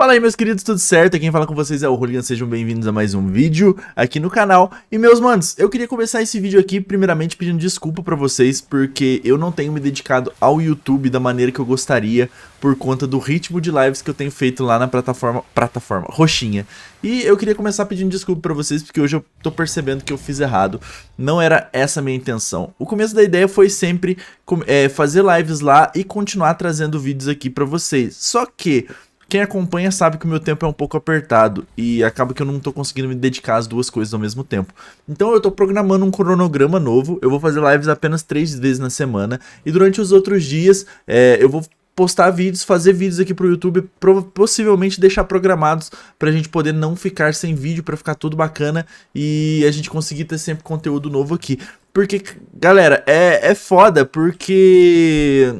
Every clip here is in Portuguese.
Fala aí meus queridos, tudo certo? Quem fala com vocês é o Rolian, sejam bem-vindos a mais um vídeo aqui no canal. E meus manos, eu queria começar esse vídeo aqui primeiramente pedindo desculpa pra vocês, porque eu não tenho me dedicado ao YouTube da maneira que eu gostaria, por conta do ritmo de lives que eu tenho feito lá na plataforma, plataforma roxinha. E eu queria começar pedindo desculpa pra vocês, porque hoje eu tô percebendo que eu fiz errado, não era essa a minha intenção. O começo da ideia foi sempre é, fazer lives lá e continuar trazendo vídeos aqui pra vocês, só que... Quem acompanha sabe que o meu tempo é um pouco apertado e acaba que eu não estou conseguindo me dedicar às duas coisas ao mesmo tempo. Então eu estou programando um cronograma novo, eu vou fazer lives apenas três vezes na semana e durante os outros dias é, eu vou postar vídeos, fazer vídeos aqui pro YouTube, possivelmente deixar programados pra gente poder não ficar sem vídeo, pra ficar tudo bacana e a gente conseguir ter sempre conteúdo novo aqui. Porque, galera, é, é foda, porque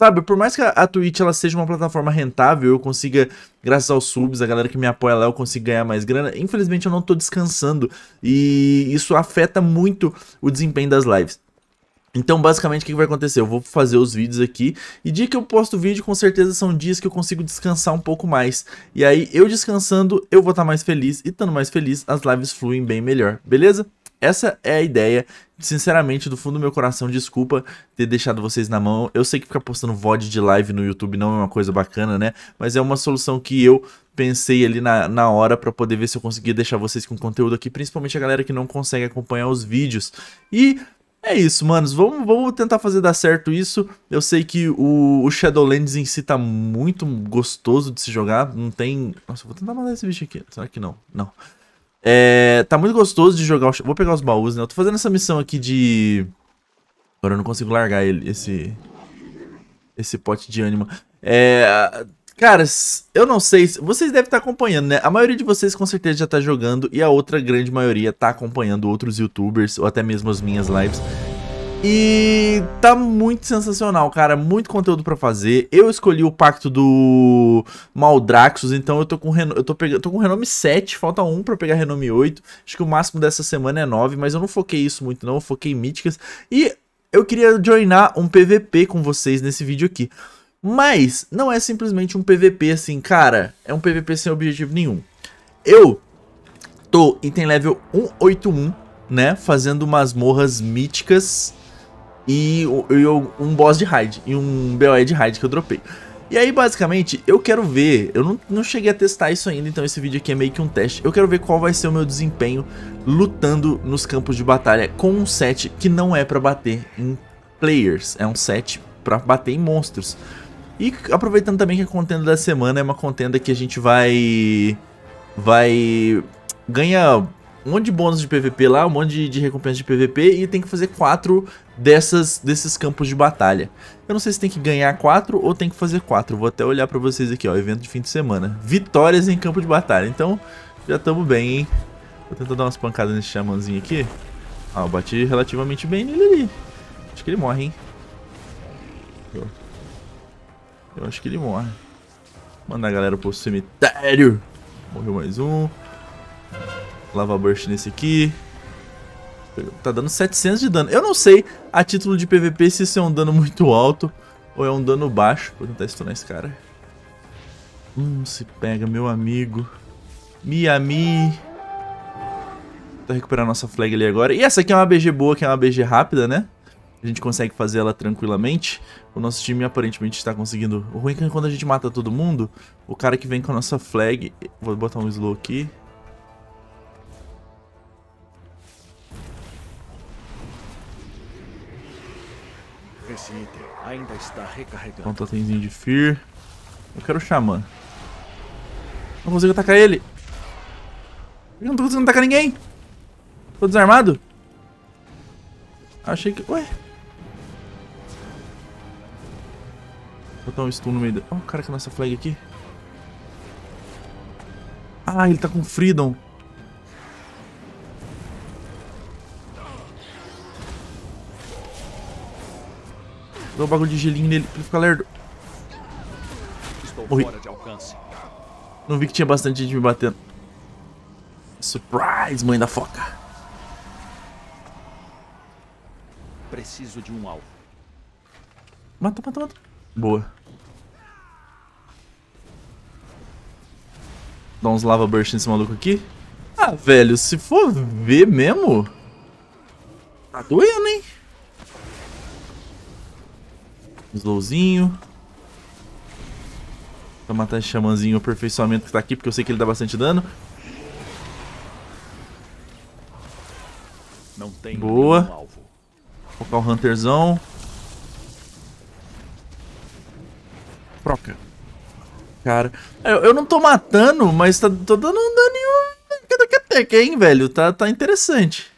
Sabe, por mais que a, a Twitch ela seja uma plataforma rentável, eu consiga, graças aos subs, a galera que me apoia lá, eu consigo ganhar mais grana. Infelizmente eu não tô descansando e isso afeta muito o desempenho das lives. Então, basicamente, o que vai acontecer? Eu vou fazer os vídeos aqui, e dia que eu posto vídeo, com certeza são dias que eu consigo descansar um pouco mais. E aí, eu descansando, eu vou estar tá mais feliz, e estando mais feliz, as lives fluem bem melhor, beleza? Essa é a ideia. Sinceramente, do fundo do meu coração, desculpa ter deixado vocês na mão. Eu sei que ficar postando VOD de live no YouTube não é uma coisa bacana, né? Mas é uma solução que eu pensei ali na, na hora para poder ver se eu conseguia deixar vocês com conteúdo aqui, principalmente a galera que não consegue acompanhar os vídeos. E é isso, manos. Vamos, vamos tentar fazer dar certo isso. Eu sei que o, o, Shadowlands em si tá muito gostoso de se jogar. Não tem. Nossa, vou tentar mandar esse bicho aqui. Será que não? Não. É, tá muito gostoso de jogar o... Vou pegar os baús, né? Eu tô fazendo essa missão aqui de... Agora eu não consigo largar ele, esse... Esse pote de ânima. É... Cara, eu não sei, vocês devem estar tá acompanhando, né? A maioria de vocês com certeza já tá jogando e a outra grande maioria tá acompanhando outros youtubers ou até mesmo as minhas lives. E tá muito sensacional, cara. Muito conteúdo para fazer. Eu escolhi o pacto do Maldraxus, então eu tô com reno... eu tô pegando, tô com renome 7, falta um para pegar renome 8. Acho que o máximo dessa semana é 9, mas eu não foquei isso muito não, eu foquei em míticas. E eu queria joinar um PVP com vocês nesse vídeo aqui. Mas não é simplesmente um PVP assim, cara, é um PVP sem objetivo nenhum. Eu tô item level 181, né, fazendo masmorras míticas e, e um boss de raid, e um BOE de raid que eu dropei. E aí, basicamente, eu quero ver, eu não, não cheguei a testar isso ainda, então esse vídeo aqui é meio que um teste. Eu quero ver qual vai ser o meu desempenho lutando nos campos de batalha com um set que não é pra bater em players, é um set pra bater em monstros. E aproveitando também que a contenda da semana é uma contenda que a gente vai... vai... ganha um monte de bônus de PVP lá, um monte de, de recompensa de PVP e tem que fazer quatro dessas, desses campos de batalha. Eu não sei se tem que ganhar 4 ou tem que fazer 4. Vou até olhar pra vocês aqui, ó, evento de fim de semana. Vitórias em campo de batalha. Então, já tamo bem, hein? Vou tentar dar umas pancadas nesse xamãzinho aqui. Ah, eu bati relativamente bem nele ali. Acho que ele morre, hein? Eu, acho que ele morre. Manda mandar a galera pro cemitério. Morreu mais um. Lava burst nesse aqui. Tá dando 700 de dano. Eu não sei, a título de PVP, se isso é um dano muito alto ou é um dano baixo. Vou tentar stunar esse cara. Hum, se pega, meu amigo. Miami. Tentar recuperar nossa flag ali agora. E essa aqui é uma BG boa, que é uma BG rápida, né? A gente consegue fazer ela tranquilamente. O nosso time aparentemente está conseguindo. O ruim é que quando a gente mata todo mundo, o cara que vem com a nossa flag... Vou botar um slow aqui. Ainda está recarregando. Um então, totemzinho de Fear. Eu quero o Xamã. Não consigo atacar ele. Eu não tô conseguindo atacar ninguém. Tô desarmado. Achei que... Ué? Vou botar um stun no meio dele. Olha oh, o cara que é a flag aqui. Ah, ele tá com Freedom. Dá um bagulho de gelinho nele pra ele ficar lerdo. Morri. Não vi que tinha bastante gente me batendo. Surprise, mãe da foca. Preciso de um alvo. Mata, mata, mata. Boa. Dá uns lava burst nesse maluco aqui. Ah, velho, se for ver mesmo... Tá doendo, hein? Slowzinho. Pra matar esse xamãzinho, o aperfeiçoamento que tá aqui, porque eu sei que ele dá bastante dano. Não tem Boa. Focar o Hunterzão. Proca. Cara, eu, eu, não tô matando, mas tá, tô dando um daninho cateca, hein, velho? Tá, tá interessante.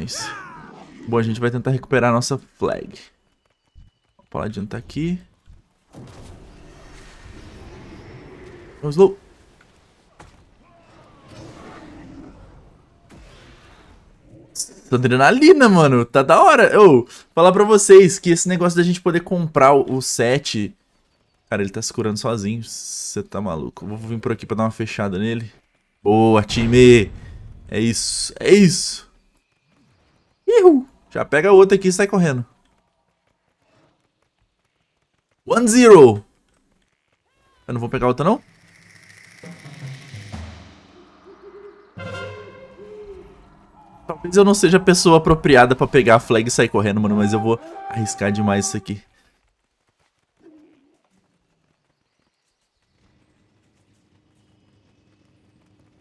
nós. Bom, a gente vai tentar recuperar a nossa flag. O paladino tá aqui. Vamos, low. Essa adrenalina, mano. Tá da hora. Eu falar pra vocês que esse negócio da gente poder comprar o set... Cara, ele tá se curando sozinho. Você tá maluco. Vou vir por aqui pra dar uma fechada nele. Boa, time! É isso, é isso! Ihu! Já pega o outro aqui e sai correndo. One zero! Eu não vou pegar outra, não? Talvez eu não seja a pessoa apropriada pra pegar a flag e sair correndo, mano. Mas eu vou arriscar demais isso aqui.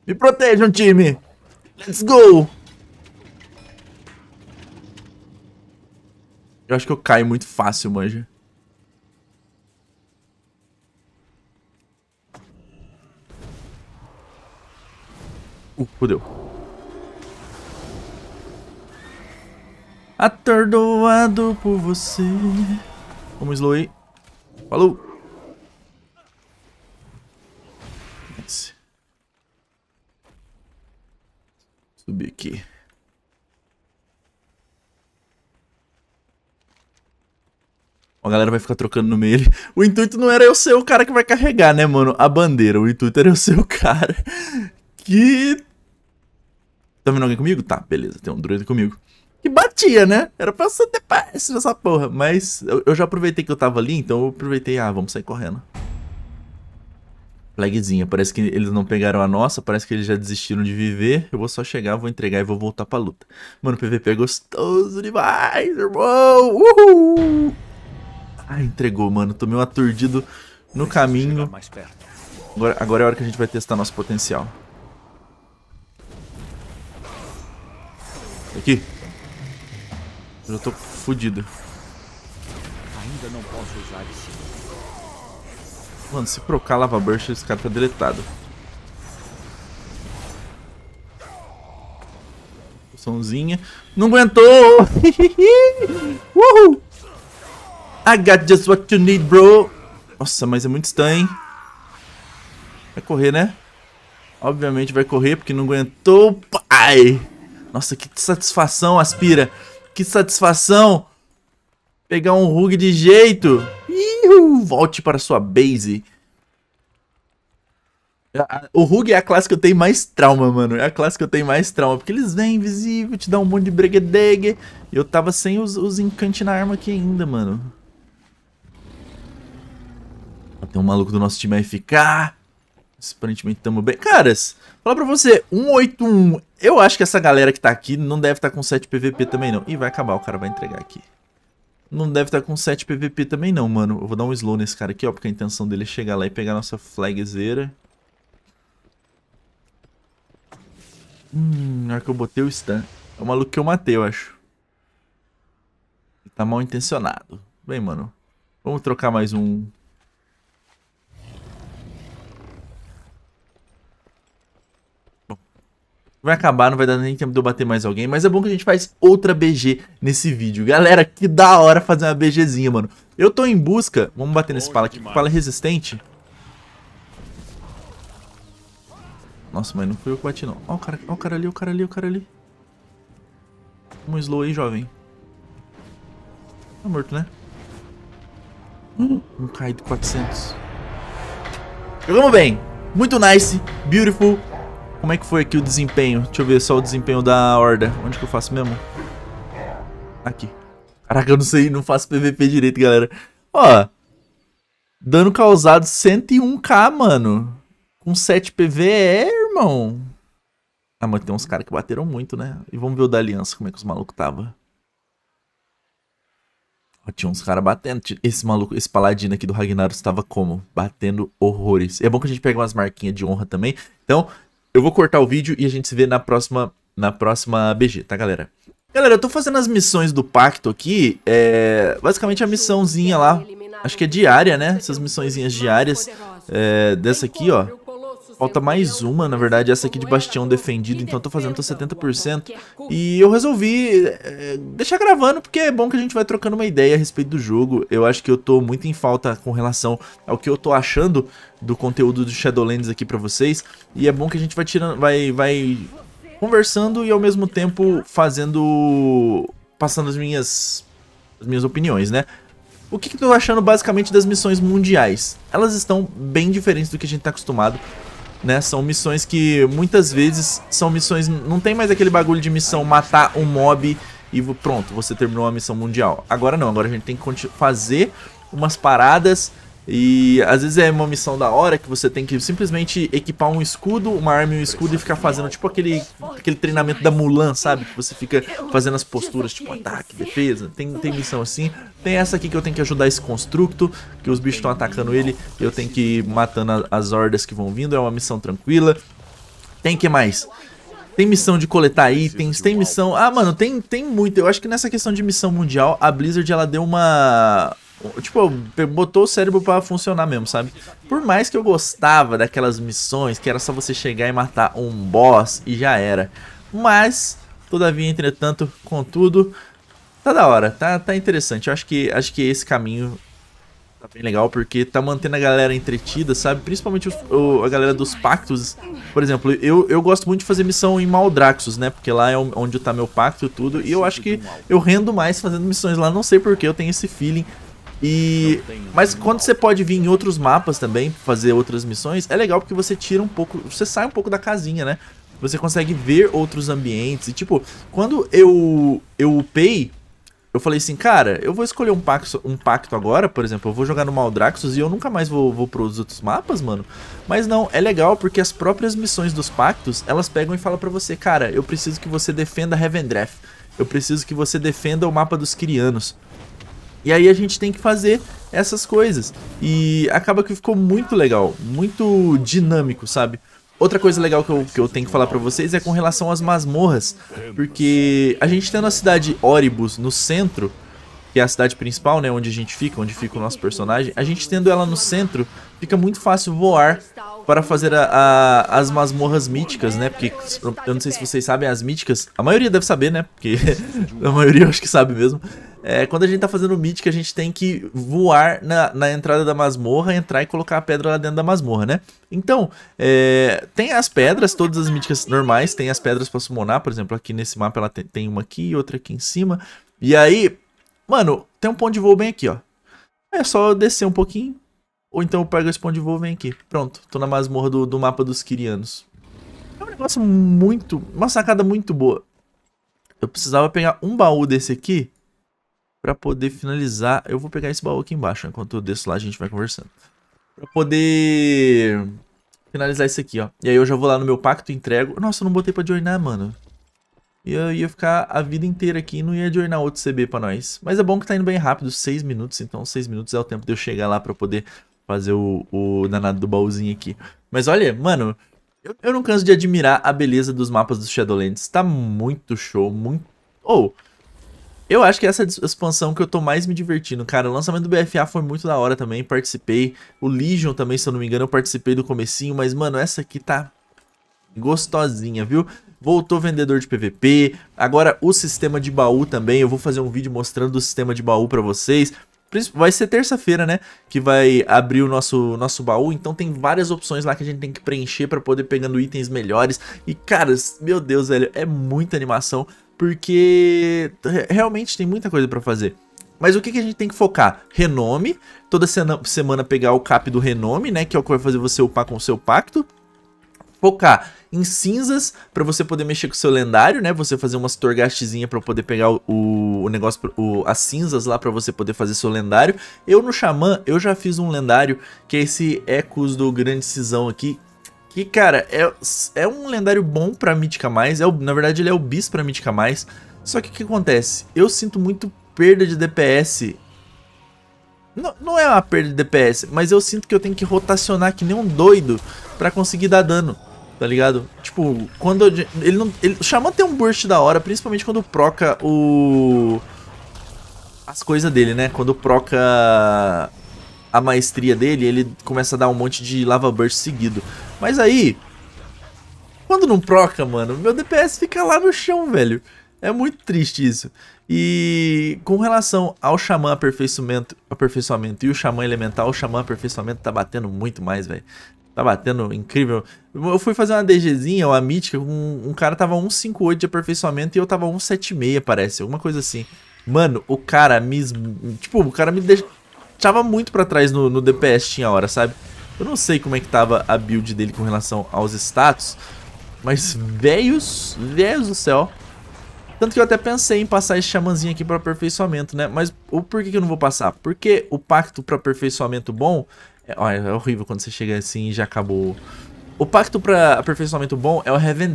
Me protejam, time! Let's go! Eu acho que eu caio muito fácil, manja. Uh, fodeu. Atordoado por você. Vamos slow aí. Falou. Nice. Subir aqui. A galera vai ficar trocando no meio. O intuito não era eu ser o cara que vai carregar, né, mano? A bandeira. O intuito era eu ser o cara que. Tá vendo alguém comigo? Tá, beleza, tem um druida comigo. Que batia, né? Era pra ser de paz nessa porra. Mas eu, já aproveitei que eu tava ali, então eu aproveitei. Ah, vamos sair correndo. Flagzinha. Parece que eles não pegaram a nossa, parece que eles já desistiram de viver. Eu vou só chegar, vou entregar e vou voltar pra luta. Mano, PVP é gostoso demais, irmão! Uhul! Ah, entregou, mano. Tomei um aturdido no caminho. Agora, agora é a hora que a gente vai testar nosso potencial. Aqui. Eu já tô fudido. Ainda não posso usar esse. Mano, se procar lava burst, esse cara tá deletado. Poçãozinha. Não aguentou! Uhul! I got just what you need, bro. Nossa, mas é muito estranho. hein? Vai correr, né? Obviamente vai correr, porque não aguentou. Ai! Nossa, que satisfação, Aspira. Que satisfação. Pegar um rug de jeito. volte para sua base. O Rug é a classe que eu tenho mais trauma, mano. É a classe que eu tenho mais trauma. Porque eles vêm invisível, te dão um monte de breguedegue. E eu tava sem os, os encantes na arma aqui ainda, mano tem um maluco do nosso time FK. Aparentemente tamo bem. Caras, falar pra você, 181. Eu acho que essa galera que tá aqui não deve estar tá com 7 PVP também não. Ih, vai acabar, o cara vai entregar aqui. Não deve estar tá com 7 PVP também não, mano. Eu vou dar um slow nesse cara aqui, ó, porque a intenção dele é chegar lá e pegar nossa flagzeira. Hum, na hora que eu botei o stun. É o maluco que eu matei, eu acho. Ele tá mal intencionado. Bem, mano. Vamos trocar mais um Vai acabar, não vai dar nem tempo de eu bater mais alguém, mas é bom que a gente faz outra BG nesse vídeo. Galera, que da hora fazer uma BGzinha, mano. Eu tô em busca... Vamos bater nesse pala aqui, pala é resistente. Nossa, mas não fui eu que bati, não. Ó o cara, ó o cara ali, o cara ali, o cara ali. Um slow aí, jovem. Tá morto, né? Hum, um caído 400. Jogamos bem. Muito nice, beautiful. Como é que foi aqui o desempenho? Deixa eu ver só o desempenho da horda. Onde que eu faço mesmo? Aqui. Caraca, eu não sei, não faço PVP direito, galera. Ó. Dano causado 101k, mano. Com 7 PV é, irmão. Ah, mas tem uns caras que bateram muito, né? E vamos ver o da aliança, como é que os malucos tava. Ó, tinha uns caras batendo. Esse maluco, esse paladino aqui do Ragnaros tava como? Batendo horrores. E é bom que a gente pega umas marquinhas de honra também. Então, eu vou cortar o vídeo e a gente se vê na próxima, na próxima BG, tá, galera? Galera, eu tô fazendo as missões do pacto aqui, é... Basicamente a missãozinha lá, acho que é diária, né? Essas missõezinhas diárias é... dessa aqui, ó. Falta mais uma, na verdade, essa aqui de bastião defendido, então tô fazendo tô 70%. É e eu resolvi é, deixar gravando, porque é bom que a gente vai trocando uma ideia a respeito do jogo. Eu acho que eu tô muito em falta com relação ao que eu tô achando do conteúdo do Shadowlands aqui pra vocês. E é bom que a gente vai tirando, vai, vai conversando e ao mesmo tempo fazendo... Passando as minhas, as minhas opiniões, né? O que, que eu tô achando basicamente das missões mundiais? Elas estão bem diferentes do que a gente tá acostumado né? São missões que muitas vezes são missões. Não tem mais aquele bagulho de missão matar um mob e pronto, você terminou a missão mundial. Agora não, agora a gente tem que fazer umas paradas e às vezes é uma missão da hora que você tem que simplesmente equipar um escudo, uma arma e um escudo e ficar fazendo tipo aquele, aquele treinamento da Mulan, sabe? Que você fica fazendo as posturas, tipo ataque, defesa. Tem, tem missão assim. Tem essa aqui que eu tenho que ajudar esse construto, que os bichos estão atacando ele e eu tenho que ir matando as hordas que vão vindo. É uma missão tranquila. Tem que mais? Tem missão de coletar itens, tem missão... Ah, mano, tem, tem muito. Eu acho que nessa questão de missão mundial, a Blizzard, ela deu uma Tipo, botou o cérebro para funcionar mesmo, sabe? Por mais que eu gostava daquelas missões que era só você chegar e matar um boss e já era. Mas, todavia, entretanto, contudo, tá da hora, tá, tá interessante. Eu acho que, acho que esse caminho tá bem legal porque tá mantendo a galera entretida, sabe? Principalmente o, a galera dos pactos. Por exemplo, eu, eu gosto muito de fazer missão em Maldraxos, né? Porque lá é onde tá meu pacto e tudo. E eu acho que eu rendo mais fazendo missões lá, não sei porque eu tenho esse feeling. E mas quando você pode vir em outros mapas também, fazer outras missões, é legal porque você tira um pouco, você sai um pouco da casinha, né? Você consegue ver outros ambientes e tipo, quando eu eu upei, eu falei assim, cara, eu vou escolher um pacto, um pacto agora, por exemplo, eu vou jogar no Maldraxxus e eu nunca mais vou, vou pros outros mapas, mano. Mas não, é legal porque as próprias missões dos pactos, elas pegam e falam para você, cara, eu preciso que você defenda Revendreth. Eu preciso que você defenda o mapa dos Kirianos. E aí a gente tem que fazer essas coisas. E acaba que ficou muito legal, muito dinâmico, sabe? Outra coisa legal que eu, que eu tenho que falar pra vocês é com relação às masmorras, porque a gente tendo tá a cidade Oribus no centro, é a cidade principal, né, onde a gente fica, onde fica o nosso personagem, a gente tendo ela no centro, fica muito fácil voar para fazer a, a, as masmorras míticas, né, porque eu não sei se vocês sabem, as míticas, a maioria deve saber, né, porque a maioria eu acho que sabe mesmo, é, quando a gente tá fazendo mítica, a gente tem que voar na, na, entrada da masmorra, entrar e colocar a pedra lá dentro da masmorra, né? Então, é, tem as pedras, todas as míticas normais, tem as pedras para summonar, por exemplo, aqui nesse mapa ela tem, tem uma aqui e outra aqui em cima. E aí, Mano, tem um ponto de voo bem aqui, ó. É só descer um pouquinho. Ou então eu pego esse ponto de voo e venho aqui. Pronto, tô na masmorra do, do mapa dos Kirianos. É um negócio muito... Uma sacada muito boa. Eu precisava pegar um baú desse aqui para poder finalizar. Eu vou pegar esse baú aqui embaixo, né? enquanto eu desço lá a gente vai conversando. Para poder finalizar esse aqui, ó. E aí eu já vou lá no meu pacto, entrego. Nossa, eu não botei para joinar, mano eu ia ficar a vida inteira aqui e não ia adornar outro CB para nós. Mas é bom que tá indo bem rápido, 6 minutos, então 6 minutos é o tempo de eu chegar lá para poder fazer o, o danado do baúzinho aqui. Mas olha, mano, eu, eu não canso de admirar a beleza dos mapas dos Shadowlands. Tá muito show, muito... Ou... Oh, eu acho que essa é a expansão que eu tô mais me divertindo, cara. O lançamento do BFA foi muito da hora também, participei. O Legion também, se eu não me engano, eu participei do comecinho, mas, mano, essa aqui tá gostosinha, viu? voltou vendedor de PVP, agora o sistema de baú também, eu vou fazer um vídeo mostrando o sistema de baú para vocês, Vai ser terça-feira, né? Que vai abrir o nosso, nosso baú. Então tem várias opções lá que a gente tem que preencher para poder pegando itens melhores. E, cara, meu Deus, velho, é muita animação. Porque realmente tem muita coisa para fazer. Mas o que, que a gente tem que focar? Renome. Toda semana pegar o cap do renome, né? Que é o que vai fazer você upar com o seu pacto focar em cinzas para você poder mexer com o seu lendário, né? Você fazer umas torgastezinha para poder pegar o, o negócio, o, as cinzas lá para você poder fazer seu lendário. Eu no Xamã, eu já fiz um lendário que é esse Ecos do Grande Cisão aqui. Que, cara, é, é um lendário bom pra Mítica+, Mais, é o, na verdade ele é o bis pra Mítica+, Mais. Só que o que acontece? Eu sinto muito perda de DPS não, não, é uma perda de DPS, mas eu sinto que eu tenho que rotacionar que nem um doido para conseguir dar dano tá ligado? Tipo, quando ele não, ele, o Xamã tem um burst da hora, principalmente quando proca o as coisas dele, né? Quando proca a maestria dele, ele começa a dar um monte de lava burst seguido. Mas aí, quando não proca, mano, meu DPS fica lá no chão, velho. É muito triste isso. E com relação ao Xamã aperfeiçoamento, aperfeiçoamento e o Xamã Elemental, o Xamã Aperfeiçoamento tá batendo muito mais, velho tá batendo incrível. Eu fui fazer uma DGzinha, uma mítica, um, um cara tava 158 de aperfeiçoamento e eu tava 176, parece, alguma coisa assim. Mano, o cara me. Tipo, o cara me deixava muito pra trás no, no DPS, tinha hora, sabe? Eu não sei como é que tava a build dele com relação aos status, mas velhos, velhos do céu. Tanto que eu até pensei em passar esse xamãzinho aqui para aperfeiçoamento, né? Mas o porquê que eu não vou passar? Porque o pacto para aperfeiçoamento bom é, olha, é horrível quando você chega assim e já acabou. O pacto para aperfeiçoamento bom é o Heaven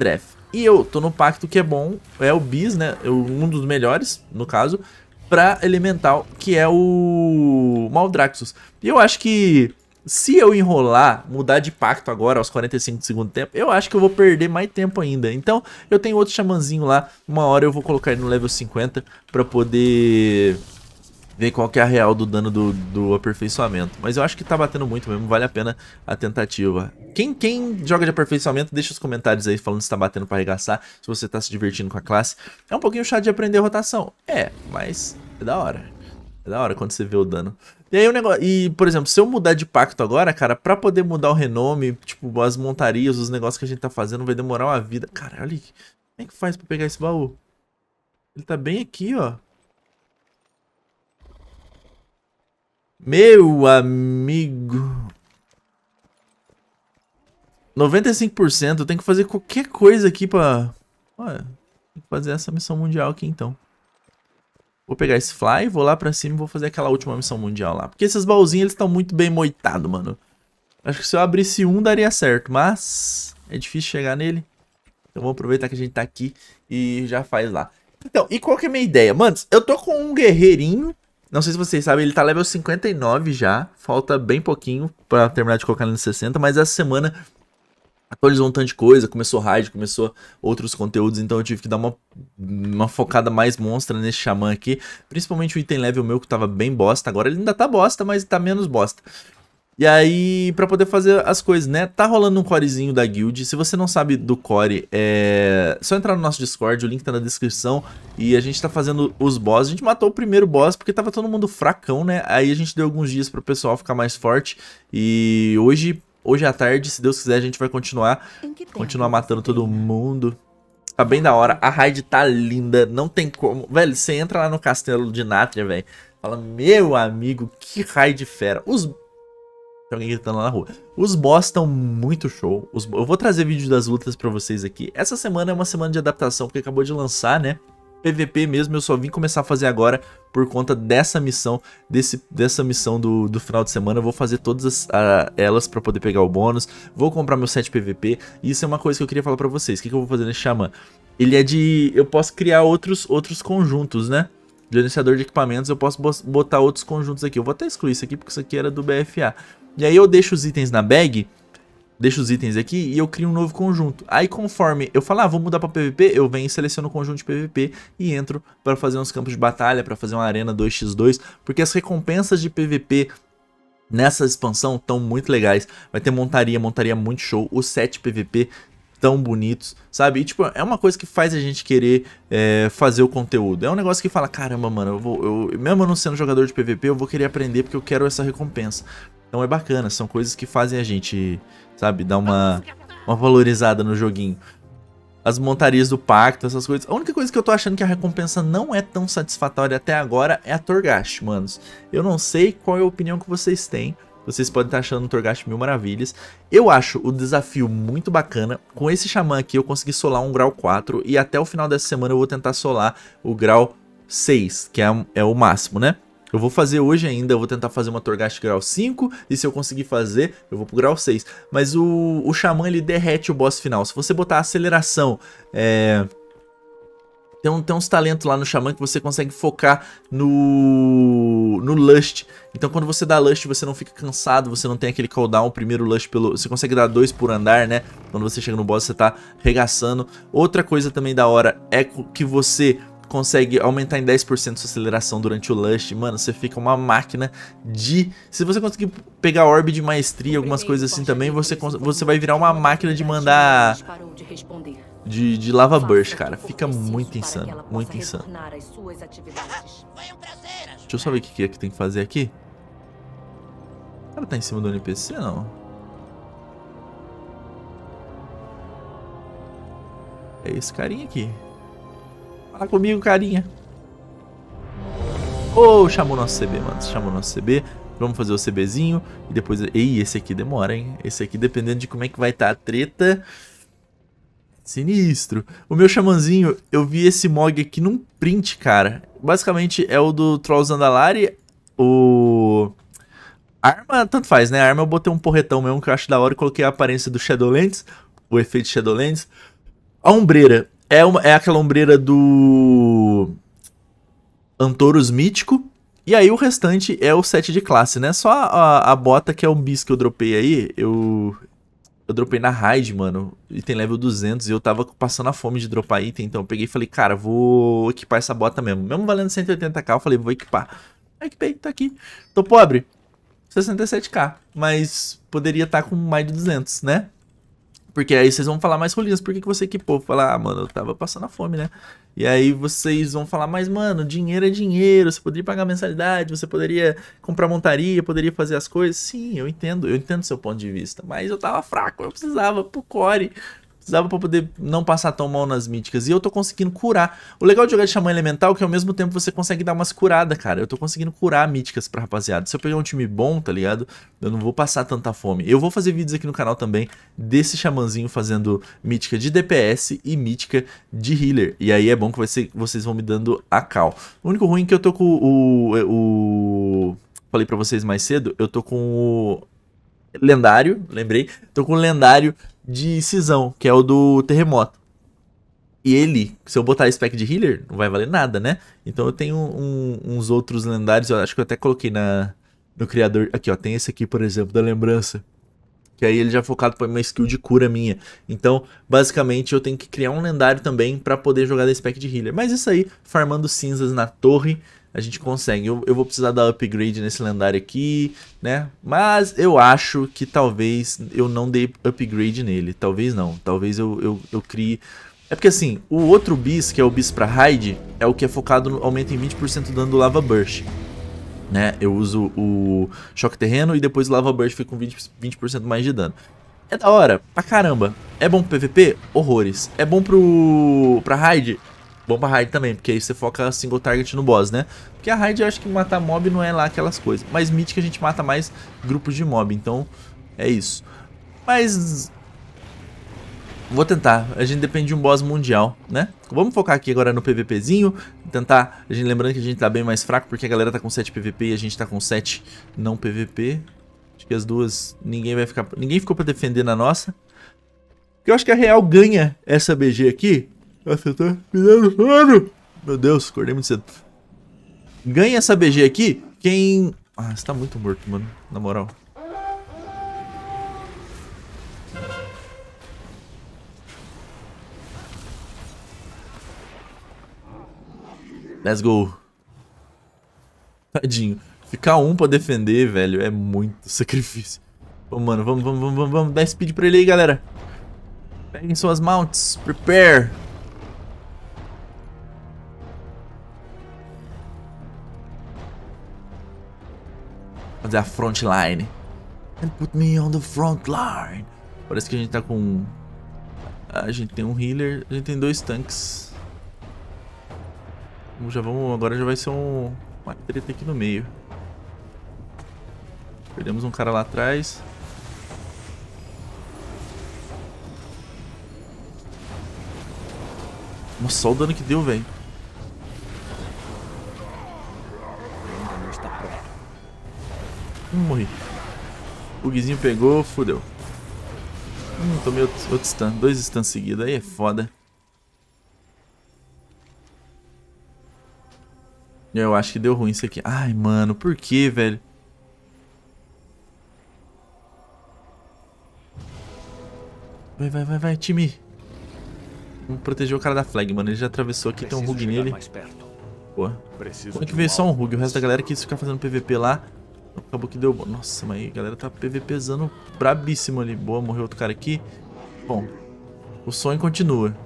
E eu tô no pacto que é bom, é o Bis, né? É um dos melhores, no caso, pra Elemental, que é o Maldraxxus. E eu acho que se eu enrolar, mudar de pacto agora aos 45 do segundo tempo, eu acho que eu vou perder mais tempo ainda. Então, eu tenho outro chamanzinho lá, uma hora eu vou colocar ele no level 50 pra poder ver qual que é a real do dano do, do aperfeiçoamento. Mas eu acho que tá batendo muito mesmo, vale a pena a tentativa. Quem, quem joga de aperfeiçoamento, deixa os comentários aí falando se tá batendo pra arregaçar, se você tá se divertindo com a classe. É um pouquinho chato de aprender rotação. É, mas é da hora. É da hora quando você vê o dano. E aí o negócio. E, por exemplo, se eu mudar de pacto agora, cara, pra poder mudar o renome, tipo, as montarias, os negócios que a gente tá fazendo, vai demorar uma vida. Cara, olha. Como é que faz pra pegar esse baú? Ele tá bem aqui, ó. Meu amigo. 95%. Eu tenho que fazer qualquer coisa aqui pra... Olha, tem que fazer essa missão mundial aqui então. Vou pegar esse fly, vou lá pra cima e vou fazer aquela última missão mundial lá. Porque esses baúzinhos, eles estão muito bem moitados, mano. Acho que se eu abrisse um, daria certo. Mas é difícil chegar nele. Então vamos aproveitar que a gente tá aqui e já faz lá. Então, e qual que é a minha ideia? Mano, eu tô com um guerreirinho não sei se vocês sabem, ele tá level 59 já. Falta bem pouquinho para terminar de colocar ele no 60, mas essa semana atualizou um tanto de coisa, começou raid, começou outros conteúdos, então eu tive que dar uma, uma focada mais monstra nesse xamã aqui. Principalmente o item level meu que tava bem bosta, agora ele ainda tá bosta, mas tá menos bosta. E aí, para poder fazer as coisas, né? Tá rolando um corezinho da guild. Se você não sabe do core, é só entrar no nosso Discord, o link tá na descrição. E a gente tá fazendo os boss. A gente matou o primeiro boss porque tava todo mundo fracão, né? Aí a gente deu alguns dias pro pessoal ficar mais forte. E hoje, hoje à tarde, se Deus quiser, a gente vai continuar. Continuar matando todo né? mundo. Tá bem da hora. A raid tá linda. Não tem como. Velho, você entra lá no castelo de Natria, velho. Fala, meu amigo, que raid fera. Os tem alguém gritando lá na rua. Os boss estão muito show. Os... eu vou trazer vídeo das lutas para vocês aqui. Essa semana é uma semana de adaptação, porque acabou de lançar, né? PVP mesmo, eu só vim começar a fazer agora por conta dessa missão, desse, dessa missão do, do final de semana. Eu vou fazer todas as, a, elas para poder pegar o bônus, vou comprar meu set PVP. E isso é uma coisa que eu queria falar para vocês. O que, que, eu vou fazer nesse Xamã? Ele é de... eu posso criar outros, outros conjuntos, né? Gerenciador de equipamentos, eu posso botar outros conjuntos aqui. Eu vou até excluir isso aqui, porque isso aqui era do BFA. E aí eu deixo os itens na bag, deixo os itens aqui e eu crio um novo conjunto. Aí conforme eu falar, ah, vou mudar para PVP, eu venho e seleciono o conjunto de PVP e entro para fazer uns campos de batalha, para fazer uma arena 2x2, porque as recompensas de PVP nessa expansão estão muito legais. Vai ter montaria, montaria muito show, os 7 PVP tão bonitos, sabe? E, tipo, é uma coisa que faz a gente querer é, fazer o conteúdo. É um negócio que fala, caramba, mano, eu vou, eu, mesmo eu não sendo jogador de PVP, eu vou querer aprender porque eu quero essa recompensa. Então é bacana, são coisas que fazem a gente, sabe, dar uma, uma valorizada no joguinho. As montarias do pacto, essas coisas. A única coisa que eu tô achando que a recompensa não é tão satisfatória até agora é a Torgash, manos. Eu não sei qual é a opinião que vocês têm, vocês podem estar achando o Torgash mil maravilhas. Eu acho o desafio muito bacana. Com esse xamã aqui eu consegui solar um grau 4 e até o final dessa semana eu vou tentar solar o grau 6, que é, é o máximo, né? Eu vou fazer hoje ainda, eu vou tentar fazer uma Torghast grau 5, e se eu conseguir fazer, eu vou pro grau 6. Mas o, o Xamã, ele derrete o boss final. Se você botar aceleração, é... Tem, um, tem uns talentos lá no Xamã que você consegue focar no, no Lust. Então quando você dá Lust, você não fica cansado, você não tem aquele cooldown, o primeiro Lust pelo... Você consegue dar dois por andar, né? Quando você chega no boss, você tá regaçando. Outra coisa também da hora é que você consegue aumentar em 10% sua aceleração durante o Lush. mano, você fica uma máquina de... Se você conseguir pegar Orbe de Maestria, algumas coisas assim também, você, você vai virar uma máquina de mandar... De, de Lava Burst, cara. Fica muito insano, muito insano. Deixa eu só ver o que é que tem que fazer aqui. O cara tá em cima do NPC, não? É esse carinha aqui. Fala comigo, carinha. oh, chamou nosso CB, mano. Chamou nosso CB. Vamos fazer o CBzinho. E depois... Ei, esse aqui demora, hein? Esse aqui, dependendo de como é que vai estar tá a treta... Sinistro. O meu xamãzinho, eu vi esse Mog aqui num print, cara. Basicamente é o do Troll Zandalari, o... Arma, tanto faz, né? A arma eu botei um porretão mesmo que eu acho da hora e coloquei a aparência do Shadowlands, o efeito Shadowlands. A ombreira, é, uma, é aquela ombreira do. Antorus Mítico. E aí o restante é o set de classe, né? Só a, a bota que é um bis que eu dropei aí, eu. Eu dropei na raid, mano. Item level 200 e eu tava passando a fome de dropar item, então eu peguei e falei, cara, vou equipar essa bota mesmo. Mesmo valendo 180k, eu falei, vou equipar. equipei, tá aqui. Tô pobre? 67k, mas poderia estar tá com mais de 200, né? Porque aí vocês vão falar, mais Rolinas, por que, que você equipou? Falar, ah, mano, eu tava passando a fome, né? E aí vocês vão falar, mas mano, dinheiro é dinheiro, você poderia pagar mensalidade, você poderia comprar montaria, poderia fazer as coisas. Sim, eu entendo, eu entendo seu ponto de vista, mas eu tava fraco, eu precisava pro core, Precisava pra poder não passar tão mal nas míticas. E eu tô conseguindo curar. O legal de jogar de Xamã Elemental é que ao mesmo tempo você consegue dar umas curadas, cara. Eu tô conseguindo curar míticas pra rapaziada. Se eu pegar um time bom, tá ligado? Eu não vou passar tanta fome. Eu vou fazer vídeos aqui no canal também desse xamãzinho fazendo mítica de DPS e mítica de healer. E aí é bom que vai ser, vocês vão me dando a cal. O único ruim é que eu tô com o... o falei pra vocês mais cedo, eu tô com o lendário, lembrei. Tô com o lendário de cisão, que é o do terremoto. E ele, se eu botar esse pack de healer, não vai valer nada, né? Então eu tenho um, uns outros lendários, eu acho que eu até coloquei na, no criador. Aqui, ó, tem esse aqui, por exemplo, da lembrança. Que aí ele já é focado pra uma skill de cura minha. Então, basicamente, eu tenho que criar um lendário também para poder jogar da pack de healer. Mas isso aí, farmando cinzas na torre a gente consegue. Eu, eu vou precisar dar upgrade nesse lendário aqui, né? Mas eu acho que talvez eu não dei upgrade nele. Talvez não. Talvez eu, eu, eu crie... É porque assim, o outro bis, que é o bis pra raid, é o que é focado no aumento em 20% do dano do Lava Burst. Né? Eu uso o choque terreno e depois o Lava Burst fica com 20%, 20 mais de dano. É da hora, pra caramba. É bom pro PVP? Horrores. É bom pro... pra raid? Bom pra raid também, porque aí você foca single target no boss, né? Porque a raid eu acho que matar mob não é lá aquelas coisas. Mas mítica a gente mata mais grupos de mob, então é isso. Mas... Vou tentar, a gente depende de um boss mundial, né? Vamos focar aqui agora no PVPzinho, tentar, a gente lembrando que a gente tá bem mais fraco porque a galera tá com 7 PVP e a gente tá com 7 não PVP. Acho que as duas, ninguém vai ficar, ninguém ficou pra defender na nossa. Eu acho que a Real ganha essa BG aqui, nossa, eu tô sono. Meu Deus, acordei muito cedo. Ganha essa BG aqui quem... Ah, você tá muito morto, mano. Na moral. Let's go. Tadinho. Ficar um pra defender, velho, é muito sacrifício. Pô, mano, vamos, vamos, vamos, vamos, vamos. Dá speed pra ele aí, galera. Peguem suas mounts. Prepare. fazer a front line. And put me on the front line. Parece que a gente tá com... A gente tem um healer, a gente tem dois tanques. Já vamos, agora já vai ser um, uma treta aqui no meio. Perdemos um cara lá atrás. Nossa, só o dano que deu, velho. morri. O pegou, fudeu. Hum, tomei outro, outro stun. Dois stuns seguidos, aí é foda. Eu acho que deu ruim isso aqui. Ai, mano, por que, velho? Vai, vai, vai, vai, time. Vamos proteger o cara da flag, mano. Ele já atravessou aqui, Preciso tem um rug nele. Pô. Como é que veio só um rug? O resto da galera quis ficar fazendo PVP lá. Acabou que deu... Nossa, mas aí a galera tá PVPzando brabíssimo ali. Boa, morreu outro cara aqui. Bom, o sonho continua.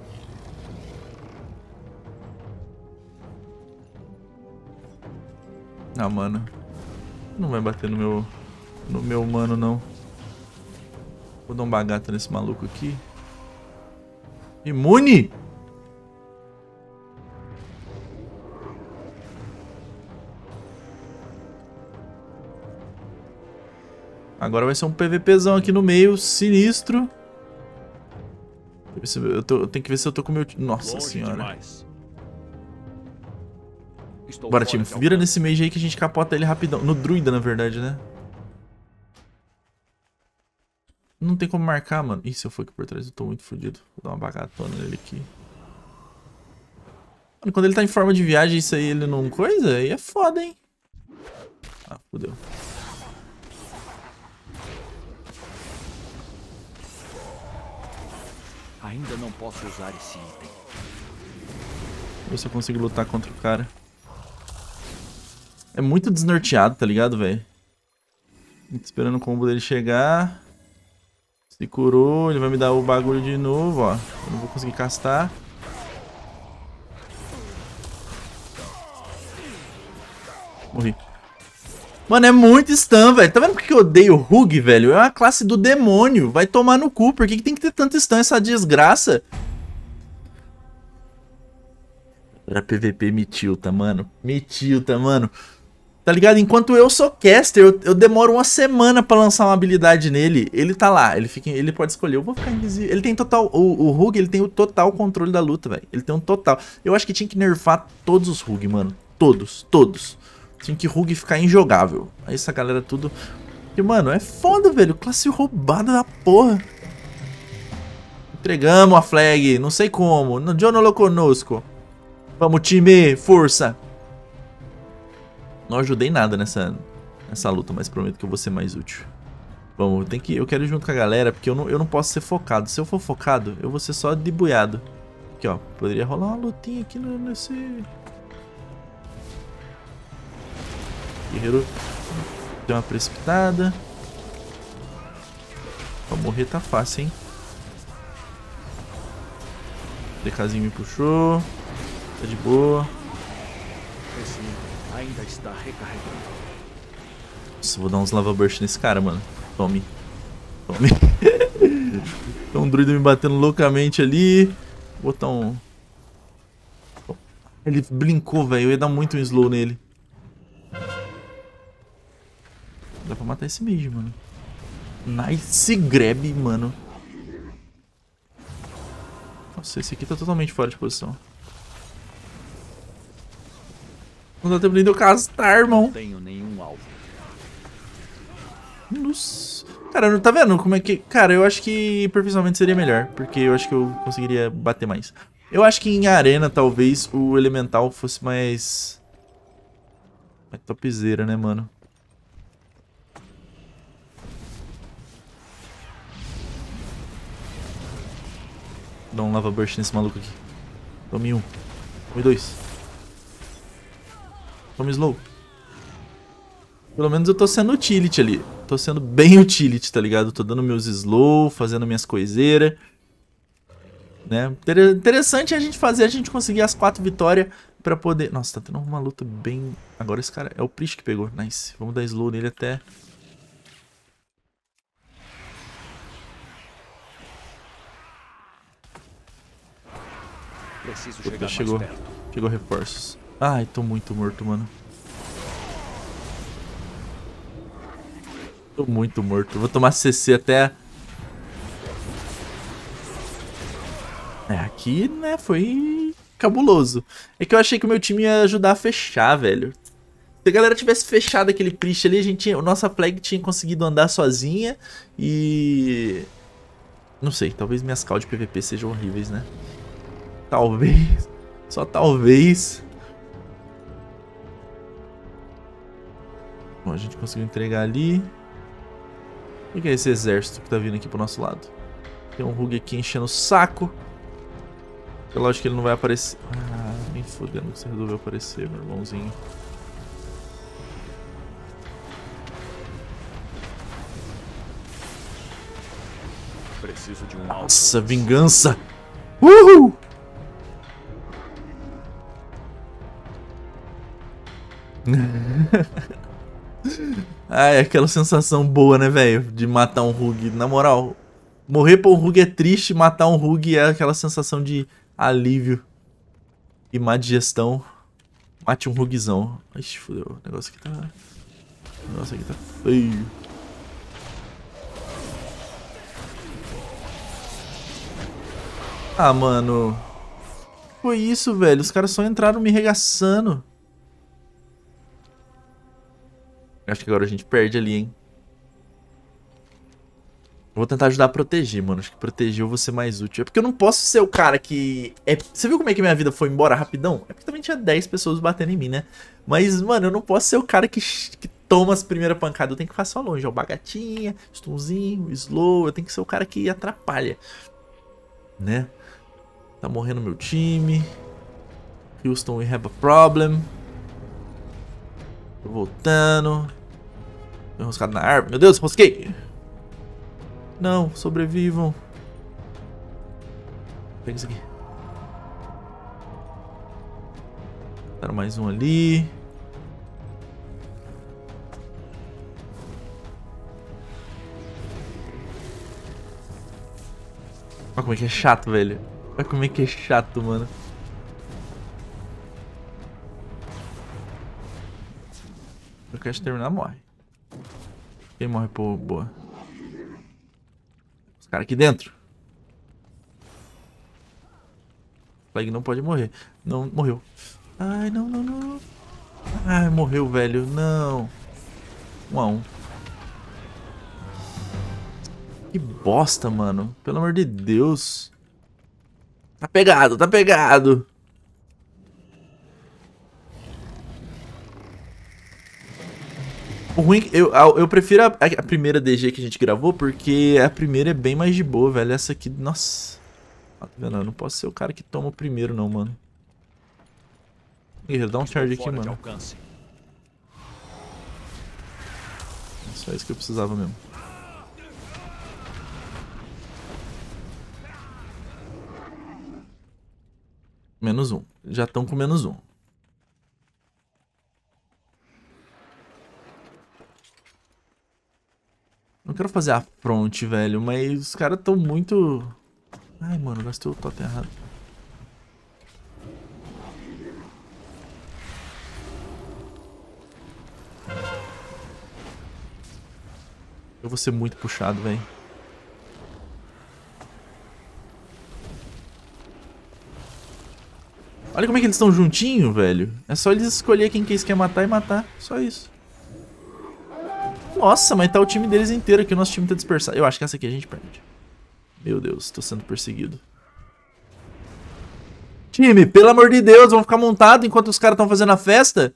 Ah, mano. Não vai bater no meu... No meu mano, não. Vou dar um bagato nesse maluco aqui. Imune! Agora vai ser um PVPzão aqui no meio, sinistro. Eu, tô, eu tenho que ver se eu tô com meu... Nossa Longe senhora. Estou Bora, time. Vira nesse mage aí que a gente capota ele rapidão. No druida, na verdade, né? Não tem como marcar, mano. Ih, se eu for aqui por trás, eu tô muito fodido. Vou dar uma bagatona nele aqui. Mano, quando ele tá em forma de viagem, isso aí ele não coisa? Aí é foda, hein? Ah, fodeu. Ainda não posso usar esse item. Ver se eu consigo lutar contra o cara. É muito desnorteado, tá ligado, velho? Esperando o combo dele chegar. Se curou, ele vai me dar o bagulho de novo, ó. Eu não vou conseguir castar. Morri. Mano, é muito stun, velho. Tá vendo por que eu odeio o Hug, velho? É uma classe do demônio. Vai tomar no cu. Por que, que tem que ter tanto stun essa desgraça? Era PVP, me tilta, mano. Me tilta, mano. Tá ligado? Enquanto eu sou caster, eu, eu, demoro uma semana pra lançar uma habilidade nele. Ele tá lá, ele, fica, ele pode escolher. Eu vou ficar invisível. Ele tem total. O, o Hug, ele tem o total controle da luta, velho. Ele tem um total. Eu acho que tinha que nerfar todos os Hug, mano. Todos, todos. Tinha que Rug ficar injogável. Aí essa galera tudo... E, mano, é foda, velho. Classe roubada da porra. Entregamos a flag. Não sei como. No Jonolo conosco. Vamos, time. Força. Não ajudei nada nessa, nessa luta, mas prometo que eu vou ser mais útil. Vamos, tem que, eu quero ir junto com a galera, porque eu não, eu não posso ser focado. Se eu for focado, eu vou ser só debuiado. Aqui, ó. Poderia rolar uma lutinha aqui nesse... Guerreiro deu uma precipitada. Pra morrer tá fácil, hein? DKzinho me puxou. Tá de boa. Esse ainda está recarregando. Nossa, vou dar uns lava burst nesse cara, mano. Tome. Tome. Tem um druido me batendo loucamente ali. Vou botar um... Ele blinkou velho. Eu ia dar muito um slow nele. Dá pra matar esse mesmo mano. Nice grab, mano. Nossa, esse aqui tá totalmente fora de posição. Não dá tempo nem de eu castar, irmão. Não tenho nenhum alvo. Nossa. Cara, não tá vendo como é que... Cara, eu acho que perfeicionamento seria melhor. Porque eu acho que eu conseguiria bater mais. Eu acho que em arena, talvez, o elemental fosse mais... Mais topzera, né, mano? Dá um lava burst nesse maluco aqui. Tome um. Tome dois. Tome slow. Pelo menos eu tô sendo utility ali. Tô sendo bem utility, tá ligado? Tô dando meus slow, fazendo minhas coiseiras. Né? Interessante a gente fazer, a gente conseguir as quatro vitórias pra poder... Nossa, tá tendo uma luta bem... Agora esse cara... É o Prish que pegou. Nice. Vamos dar slow nele até... Preciso chegou. Chegou reforços. Ai, tô muito morto, mano. Tô muito morto. Vou tomar CC até... É, aqui, né, foi cabuloso. É que eu achei que o meu time ia ajudar a fechar, velho. Se a galera tivesse fechado aquele Priest ali, a gente tinha, nossa flag tinha conseguido andar sozinha e... Não sei, talvez minhas call de PVP sejam horríveis, né? Talvez. Só talvez. Bom, a gente conseguiu entregar ali. O que é esse exército que tá vindo aqui pro nosso lado? Tem um Rug aqui enchendo o saco. Eu acho que ele não vai aparecer. Ah, nem fodendo que você resolveu aparecer, meu irmãozinho. Preciso de um Nossa, vingança! Uhul! Ai, aquela sensação boa, né, velho? De matar um Rug. Na moral, morrer por um Rug é triste, matar um Rug é aquela sensação de alívio e má digestão. Mate um Rugzão. Ixi, fodeu. O negócio aqui tá. O negócio aqui tá feio. Ah, mano. Foi isso, velho. Os caras só entraram me regaçando. Acho que agora a gente perde ali, hein? Vou tentar ajudar a proteger, mano. Acho que proteger eu vou ser mais útil. É porque eu não posso ser o cara que... É... Você viu como é que minha vida foi embora rapidão? É porque também tinha 10 pessoas batendo em mim, né? Mas, mano, eu não posso ser o cara que, que toma as primeiras pancadas. Eu tenho que ficar só longe. Ó, bagatinha, stunzinho, slow. Eu tenho que ser o cara que atrapalha. Né? Tá morrendo meu time. Houston, we have a problem. Tô voltando enroscado na árvore. Meu Deus, rosquei! Não, sobrevivam. Pega isso aqui. Era mais um ali. Olha como é que é chato, velho. Olha como é que é chato, mano. Eu quero terminar, morre. Quem morre por boa? Os caras aqui dentro. Flag não pode morrer. Não, morreu. Ai, não, não, não. Ai, morreu, velho. Não. Um a um. Que bosta, mano. Pelo amor de Deus. Tá pegado, tá pegado. O ruim, eu, eu prefiro a, a, primeira DG que a gente gravou, porque a primeira é bem mais de boa, velho. Essa aqui, nossa. Ah, tá vendo? Eu não posso ser o cara que toma o primeiro, não, mano. Guerreiro, dá um charge aqui, mano. É só isso que eu precisava mesmo. Menos um. Já estão com menos um. Não quero fazer a fronte, velho, mas os caras estão muito... Ai, mano, gastei o top errado. Eu vou ser muito puxado, velho. Olha como é que eles estão juntinho, velho. É só eles escolher quem que eles querem matar e matar. Só isso. Nossa, mas tá o time deles inteiro aqui. O nosso time tá dispersado. Eu acho que essa aqui a gente perde. Meu Deus, tô sendo perseguido. Time, pelo amor de Deus, vão ficar montados enquanto os caras estão fazendo a festa?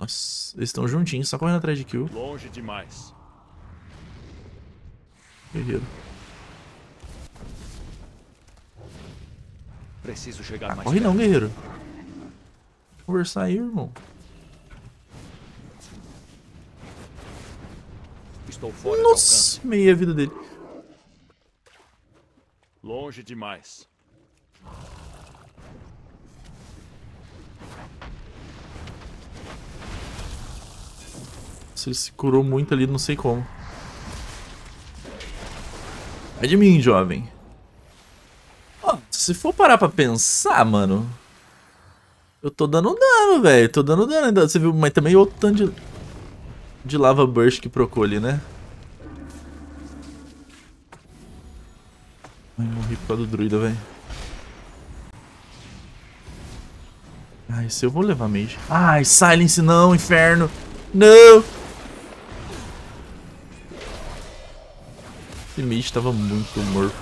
Nossa, eles estão juntinhos, só correndo atrás de kill. Longe demais. Guerreiro. Preciso chegar ah, mais. Corre perto. não, guerreiro. Conversar aí, irmão. Estou fora Nossa, meia vida dele. Longe demais. Nossa, ele se curou muito ali, não sei como. É de mim, jovem. Oh, se for parar pra pensar, mano... Eu tô dando dano, velho. Tô dando dano ainda. Você viu? Mas também outro tanto de de Lava Burst que procou ali, né? Ai, morri por causa do druida, velho. Ai, se eu vou levar mage. Ai, silence não, inferno. Não! Esse mage tava muito morto.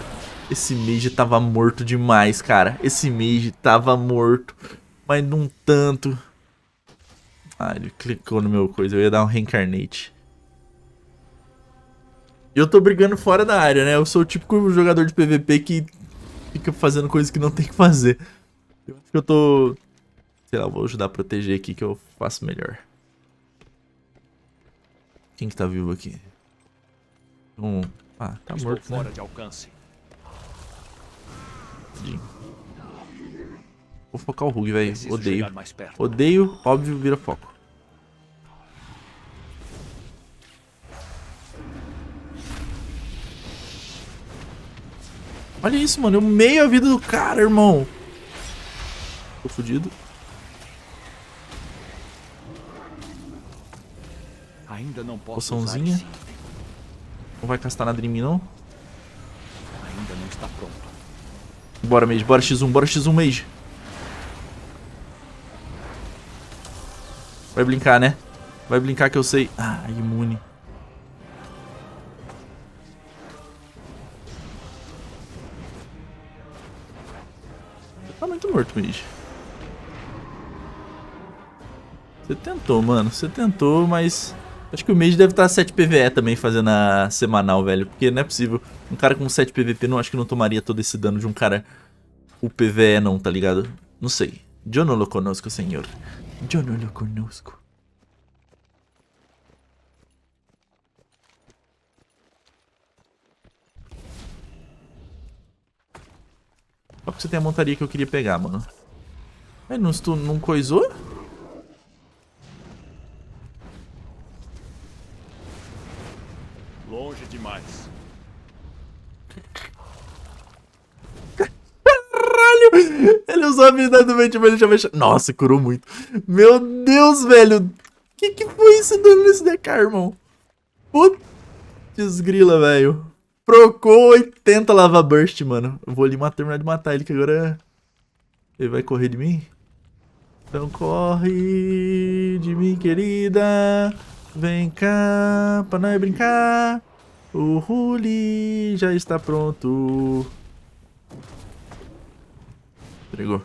Esse mage tava morto demais, cara. Esse mage tava morto. Mas não tanto. Ah, ele clicou no meu coisa, eu ia dar um reincarnate. Eu tô brigando fora da área, né? Eu sou o típico jogador de PVP que fica fazendo coisas que não tem que fazer. Eu acho que eu tô... Sei lá, vou ajudar a proteger aqui que eu faço melhor. Quem que tá vivo aqui? Um... Ah, tá Estou morto, né? fora né? de alcance. Tadinho. Vou focar o Rug, velho. Odeio. Odeio, óbvio, vira foco. Olha isso, mano. Eu meio a vida do cara, irmão. Tô fudido. Ainda não posso Poçãozinha. Não vai castar na dream não? Ainda não está pronto. Bora, Mage. Bora, X1. Bora, X1, Mage. Vai brincar, né? Vai brincar que eu sei. Ah, imune. Tá muito morto, Mage. Você tentou, mano. Você tentou, mas... Acho que o Mage deve estar 7 PVE também fazendo a semanal, velho. Porque não é possível. Um cara com 7 PVP não acho que não tomaria todo esse dano de um cara... O PVE não, tá ligado? Não sei. Eu não lo conosco, senhor. Giorno conosco. Só que você tem a montaria que eu queria pegar, mano. Mas não, não coisou? Ele usou a habilidade do vento, mas ele já mexeu. Nossa, curou muito. Meu Deus, velho. Que que foi esse dano nesse DK, irmão? Putz, grila, velho. Procou 80 lava burst, mano. Eu vou ali matar, terminar de matar ele, que agora... Ele vai correr de mim? Então corre de mim, querida. Vem cá pra nós brincar. O Huli já está pronto. Entregou.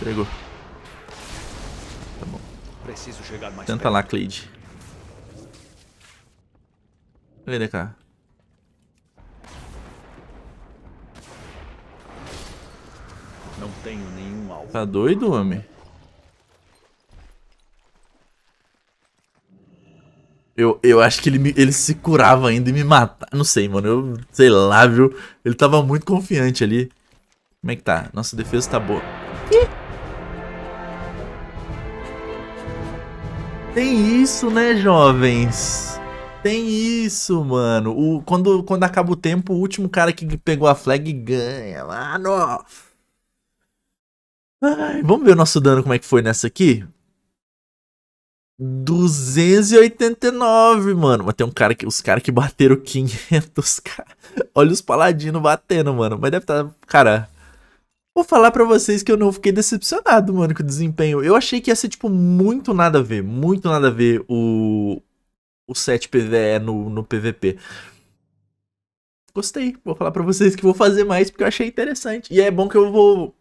Entregou. Tá bom. Preciso chegar mais Tenta perto. lá, Cleide. Vem cá. Não tenho nenhum alvo. Tá doido, homem? Eu, eu acho que ele, me, ele se curava ainda e me matava. Não sei, mano. Eu sei lá, viu? Ele tava muito confiante ali. Como é que tá? Nossa defesa tá boa. Ih. Tem isso, né, jovens? Tem isso, mano. O, quando, quando acaba o tempo, o último cara que pegou a flag ganha, mano. Ai, vamos ver o nosso dano como é que foi nessa aqui? 289, mano. Mas tem um cara que. Os caras que bateram 500, cara. Olha os paladinos batendo, mano. Mas deve estar. Tá, cara, Vou falar para vocês que eu não fiquei decepcionado, mano, com o desempenho. Eu achei que ia ser, tipo, muito nada a ver. Muito nada a ver o, o set PVE no, no PVP. Gostei. Vou falar para vocês que vou fazer mais porque eu achei interessante. E é bom que eu vou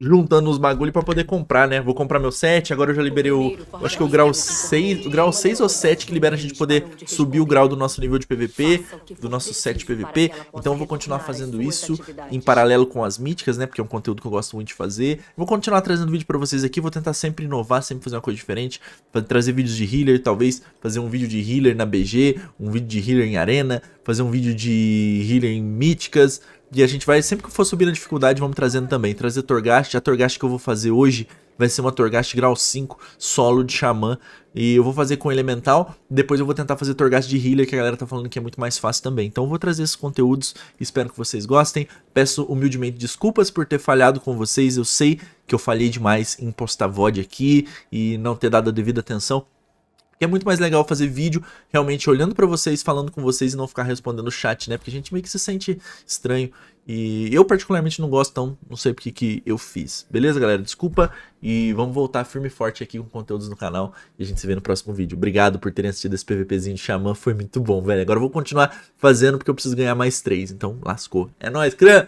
juntando os bagulho para poder comprar, né? Vou comprar meu set, agora eu já liberei o... Acho que o grau 6, o grau 6 ou 7 que libera a gente poder subir o grau do nosso nível de PVP, do nosso set de PVP. Então eu vou continuar fazendo isso em paralelo com as míticas, né? Porque é um conteúdo que eu gosto muito de fazer. Vou continuar trazendo vídeo para vocês aqui, vou tentar sempre inovar, sempre fazer uma coisa diferente. Trazer vídeos de healer, talvez fazer um vídeo de healer na BG, um vídeo de healer em arena, fazer um vídeo de healer em míticas, e a gente vai, sempre que for subindo a dificuldade, vamos trazendo também. Trazer Torghast. A Torghast que eu vou fazer hoje vai ser uma Torghast grau 5, solo de Xamã. E eu vou fazer com Elemental. Depois eu vou tentar fazer Torghast de Healer, que a galera tá falando que é muito mais fácil também. Então eu vou trazer esses conteúdos. Espero que vocês gostem. Peço humildemente desculpas por ter falhado com vocês. Eu sei que eu falhei demais em postar VOD aqui e não ter dado a devida atenção. Porque é muito mais legal fazer vídeo realmente olhando para vocês, falando com vocês e não ficar respondendo o chat, né? Porque a gente meio que se sente estranho. E eu particularmente não gosto, então não sei porque que eu fiz. Beleza, galera? Desculpa. E vamos voltar firme e forte aqui com conteúdos no canal. E a gente se vê no próximo vídeo. Obrigado por terem assistido esse PVPzinho de Xamã. Foi muito bom, velho. Agora eu vou continuar fazendo porque eu preciso ganhar mais três. Então, lascou. É nóis, clã!